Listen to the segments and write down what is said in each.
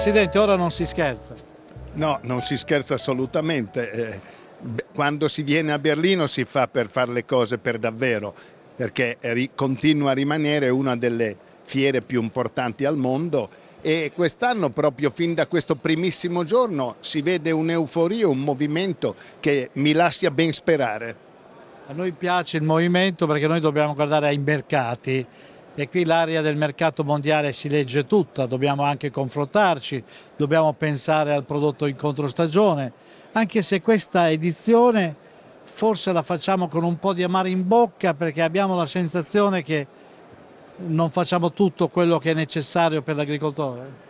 Presidente, ora non si scherza. No, non si scherza assolutamente. Eh, quando si viene a Berlino si fa per fare le cose per davvero, perché continua a rimanere una delle fiere più importanti al mondo e quest'anno proprio fin da questo primissimo giorno si vede un'euforia, un movimento che mi lascia ben sperare. A noi piace il movimento perché noi dobbiamo guardare ai mercati e qui l'area del mercato mondiale si legge tutta, dobbiamo anche confrontarci, dobbiamo pensare al prodotto in controstagione, anche se questa edizione forse la facciamo con un po' di amare in bocca perché abbiamo la sensazione che non facciamo tutto quello che è necessario per l'agricoltore.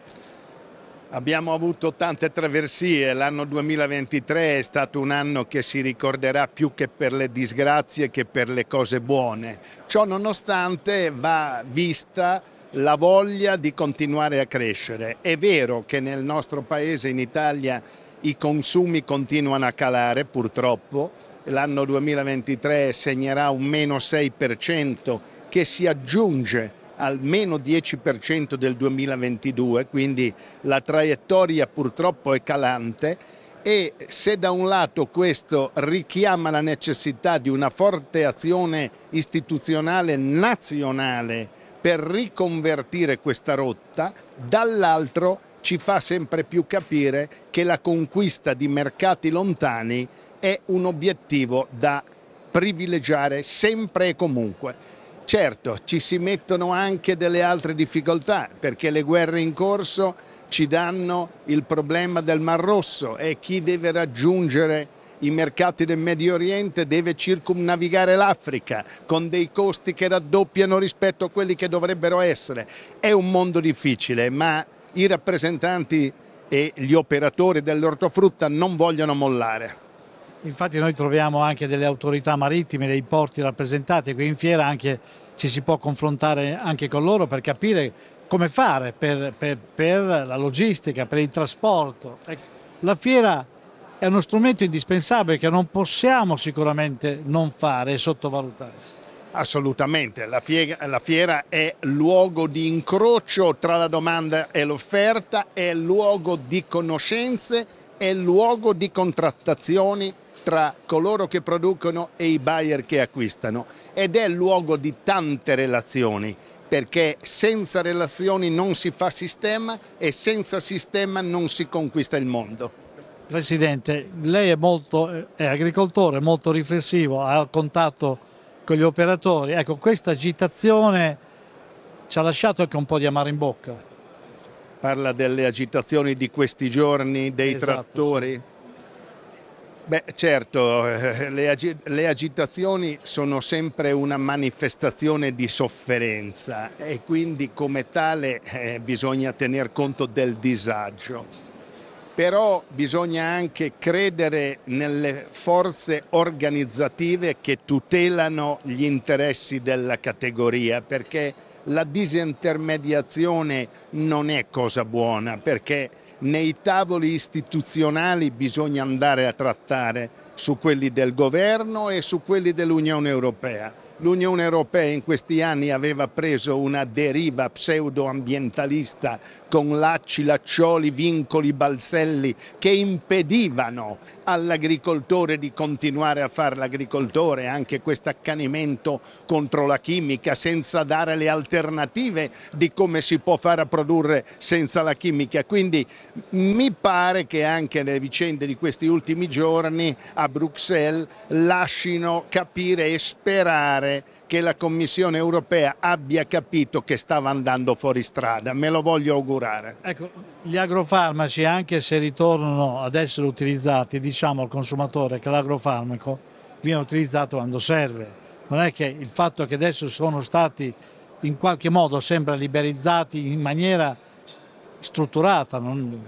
Abbiamo avuto tante traversie, l'anno 2023 è stato un anno che si ricorderà più che per le disgrazie che per le cose buone. Ciò nonostante va vista la voglia di continuare a crescere. È vero che nel nostro paese, in Italia, i consumi continuano a calare purtroppo, l'anno 2023 segnerà un meno 6% che si aggiunge almeno 10% del 2022, quindi la traiettoria purtroppo è calante e se da un lato questo richiama la necessità di una forte azione istituzionale nazionale per riconvertire questa rotta, dall'altro ci fa sempre più capire che la conquista di mercati lontani è un obiettivo da privilegiare sempre e comunque. Certo, ci si mettono anche delle altre difficoltà perché le guerre in corso ci danno il problema del Mar Rosso e chi deve raggiungere i mercati del Medio Oriente deve circumnavigare l'Africa con dei costi che raddoppiano rispetto a quelli che dovrebbero essere. È un mondo difficile, ma i rappresentanti e gli operatori dell'ortofrutta non vogliono mollare. Infatti noi troviamo anche delle autorità marittime, dei porti rappresentati qui in fiera, anche, ci si può confrontare anche con loro per capire come fare per, per, per la logistica, per il trasporto. Ecco, la fiera è uno strumento indispensabile che non possiamo sicuramente non fare e sottovalutare. Assolutamente, la fiera, la fiera, è luogo di incrocio tra la domanda e l'offerta, è luogo di conoscenze, è luogo di contrattazioni tra coloro che producono e i buyer che acquistano ed è luogo di tante relazioni perché senza relazioni non si fa sistema e senza sistema non si conquista il mondo. Presidente, lei è, molto, è agricoltore, molto riflessivo, ha contatto con gli operatori. Ecco, questa agitazione ci ha lasciato anche un po' di amaro in bocca. Parla delle agitazioni di questi giorni, dei esatto, trattori? Sì Beh, certo, eh, le, agi le, agitazioni sono sempre una manifestazione di sofferenza e quindi come tale eh, bisogna tener conto del disagio. Però bisogna anche credere nelle forze organizzative che tutelano gli interessi della categoria, perché la disintermediazione non è cosa buona, perché nei tavoli istituzionali bisogna andare a trattare su quelli del governo e su quelli dell'Unione Europea. L'Unione Europea in questi anni aveva preso una deriva pseudoambientalista con lacci, laccioli, vincoli, balzelli che impedivano all'agricoltore di continuare a fare l'agricoltore, anche questo accanimento contro la chimica senza dare le alternative di come si può fare a produrre senza la chimica. Quindi mi pare che anche nelle vicende di questi ultimi giorni Bruxelles lasciano capire e sperare che la Commissione europea abbia capito che stava andando fuori strada, me lo voglio augurare. Ecco, gli agrofarmaci anche se ritornano ad essere utilizzati, diciamo al consumatore che l'agrofarmaco viene utilizzato quando serve, non è che il fatto che adesso sono stati in qualche modo sembra liberalizzati in maniera strutturata, non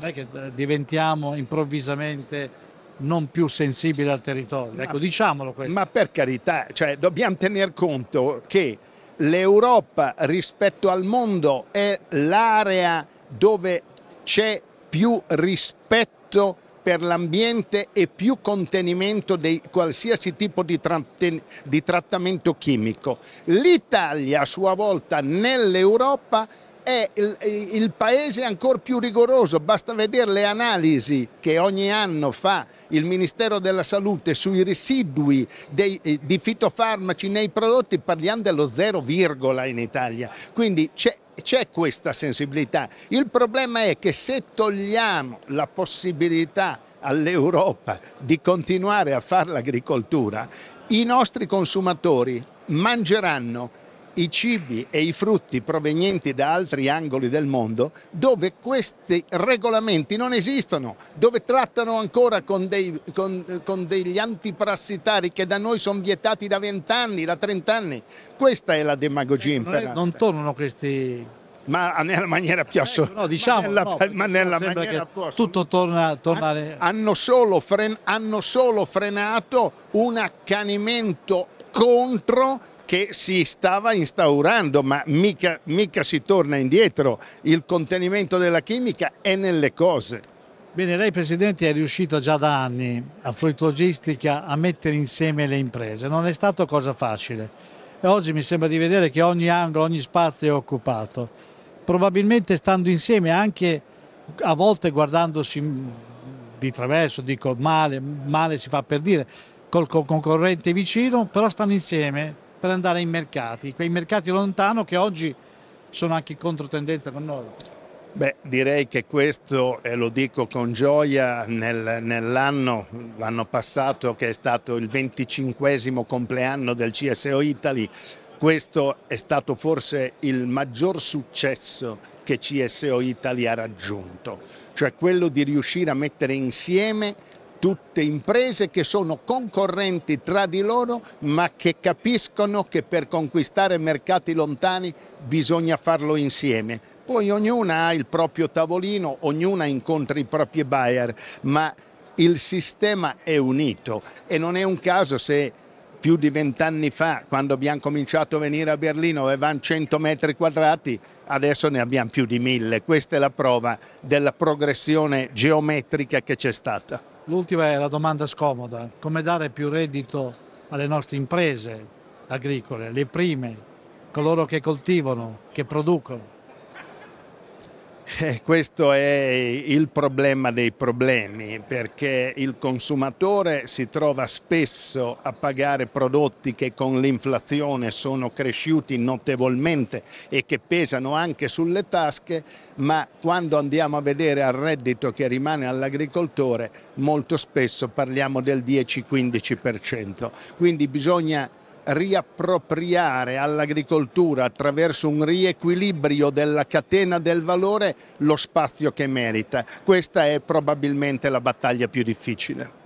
è che eh, diventiamo improvvisamente non più sensibile al territorio. Ecco, diciamolo questo. Ma per carità, cioè, dobbiamo tener conto che l'Europa rispetto al mondo è l'area dove c'è più rispetto per l'ambiente e più contenimento di qualsiasi tipo di, tratten, di trattamento chimico. L'Italia a sua volta nell'Europa è il, il paese ancora più rigoroso, basta vedere le analisi che ogni anno fa il Ministero della Salute sui residui dei, eh, di fitofarmaci nei prodotti, parliamo dello zero virgola in Italia, quindi c'è c'è questa sensibilità. Il problema è che se togliamo la possibilità all'Europa di continuare a fare l'agricoltura, i nostri consumatori mangeranno i cibi e i frutti provenienti da altri angoli del mondo dove questi regolamenti non esistono, dove trattano ancora con, dei, con, con degli antiprassitari che da noi sono vietati da vent'anni, da trent'anni. Questa è la demagogia eh, imperante. Non tornano questi ma nella maniera più eh, assoluta, no, diciamo, ma nella, no, ma nella maniera più Tutto torna, a hanno, hanno, solo fren, hanno solo frenato un accanimento scontro che si stava instaurando, ma mica, mica si torna indietro. Il contenimento della chimica è nelle cose. Bene, lei Presidente è riuscito già da anni a Logistica a mettere insieme le imprese, non è stato cosa facile e oggi mi sembra di vedere che ogni angolo, ogni spazio è occupato, probabilmente stando insieme anche a volte guardandosi di traverso, dico male, male si fa per dire, col concorrente vicino, però stanno insieme per andare ai mercati, quei mercati lontano che oggi sono anche in controtendenza con noi. Beh, direi che questo, e lo dico con gioia, nel, nell'anno, l'anno passato che è stato il 25 compleanno del CSO Italy, questo è stato forse il maggior successo che CSO Italy ha raggiunto, cioè quello di riuscire a mettere insieme tutte imprese che sono concorrenti tra di loro ma che capiscono che per conquistare mercati lontani bisogna farlo insieme. Poi ognuna ha il proprio tavolino, ognuna incontra i propri buyer, ma il sistema è unito e non è un caso se più di vent'anni fa, quando abbiamo cominciato a venire a Berlino, avevamo 100 metri quadrati, adesso ne abbiamo più di 1000. Questa è la prova della progressione geometrica che c'è stata. L'ultima è la domanda scomoda, come dare più reddito alle nostre imprese agricole, le prime, coloro che coltivano, che producono. Eh, questo è il problema dei problemi perché il consumatore si trova spesso a pagare prodotti che con l'inflazione sono cresciuti notevolmente e che pesano anche sulle tasche, ma quando andiamo a vedere al reddito che rimane all'agricoltore molto spesso parliamo del 10-15%. Quindi bisogna riappropriare all'agricoltura attraverso un riequilibrio della catena del valore lo spazio che merita. Questa è probabilmente la battaglia più difficile.